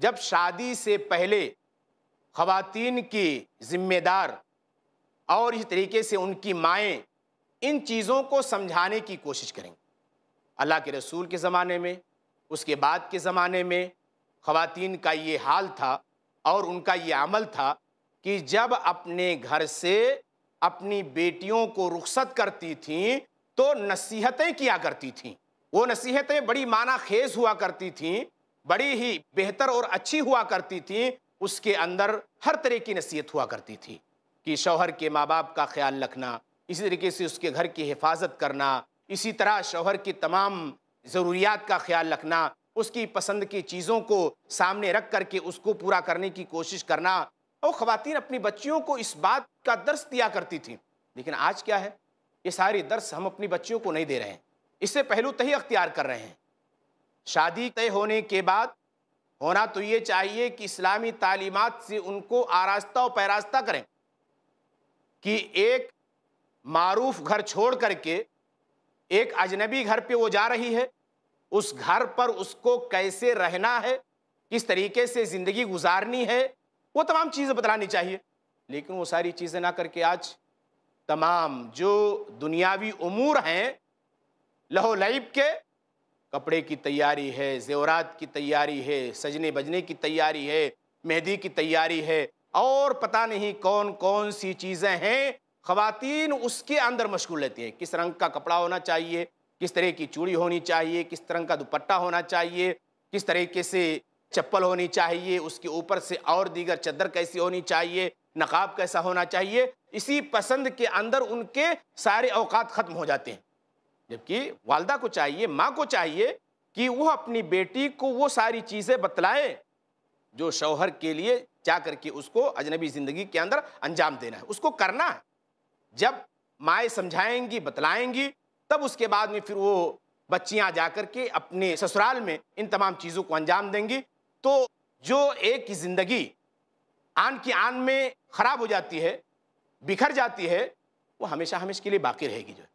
जब शादी से पहले ख़वातीन की ज़िम्मेदार और इस तरीके से उनकी माएँ इन चीज़ों को समझाने की कोशिश करें अल्लाह के रसूल के ज़माने में उसके बाद के ज़माने में ख़वातीन का ये हाल था और उनका ये अमल था कि जब अपने घर से अपनी बेटियों को रुखसत करती थीं तो नसीहतें किया करती थीं वो नसीहतें बड़ी माना खेज हुआ करती थीं बड़ी ही बेहतर और अच्छी हुआ करती थी उसके अंदर हर तरह की नसीहत हुआ करती थी कि शौहर के माँ बाप का ख्याल रखना इसी तरीके से उसके घर की हिफाजत करना इसी तरह शौहर की तमाम ज़रूरियात का ख्याल रखना उसकी पसंद की चीज़ों को सामने रख कर के उसको पूरा करने की कोशिश करना और ख़वातीन अपनी बच्चियों को इस बात का दर्स दिया करती थी लेकिन आज क्या है ये सारे दर्स हम अपनी बच्चियों को नहीं दे रहे हैं इससे पहलू तही अख्तियार कर रहे हैं शादी तय होने के बाद होना तो ये चाहिए कि इस्लामी तालीमत से उनको आरास्ता और पैरास्ता करें कि एक मरूफ घर छोड़ करके एक अजनबी घर पे वो जा रही है उस घर पर उसको कैसे रहना है किस तरीके से ज़िंदगी गुजारनी है वो तमाम चीज़ें बतलानी चाहिए लेकिन वो सारी चीज़ें ना करके आज तमाम जो दुनियावी अमूर हैं लहो लईब के कपड़े की तैयारी है जेवरात की तैयारी है सजने बजने की तैयारी है मेहंदी की तैयारी है और पता नहीं कौन कौन सी चीज़ें हैं ख़वातीन उसके अंदर मशगूल रहती हैं किस रंग का कपड़ा होना चाहिए किस तरह की चूड़ी होनी चाहिए किस तरह का दुपट्टा होना चाहिए किस तरीके से चप्पल होनी चाहिए उसके ऊपर से और दीगर चद्दर कैसी होनी चाहिए नकाब कैसा होना चाहिए इसी पसंद के अंदर उनके सारे अवकात ख़त्म हो जाते हैं जबकि वालदा को चाहिए माँ को चाहिए कि वो अपनी बेटी को वो सारी चीज़ें बतलाएं जो शौहर के लिए जा करके उसको अजनबी ज़िंदगी के अंदर अंजाम देना है उसको करना है जब माएँ समझाएंगी बतलाएंगी तब उसके बाद में फिर वो बच्चियाँ जा कर के अपने ससुराल में इन तमाम चीज़ों को अंजाम देंगी तो जो एक ज़िंदगी आन की आन में ख़राब हो जाती है बिखर जाती है वो हमेशा हमेशा के लिए बाकी रहेगी जो है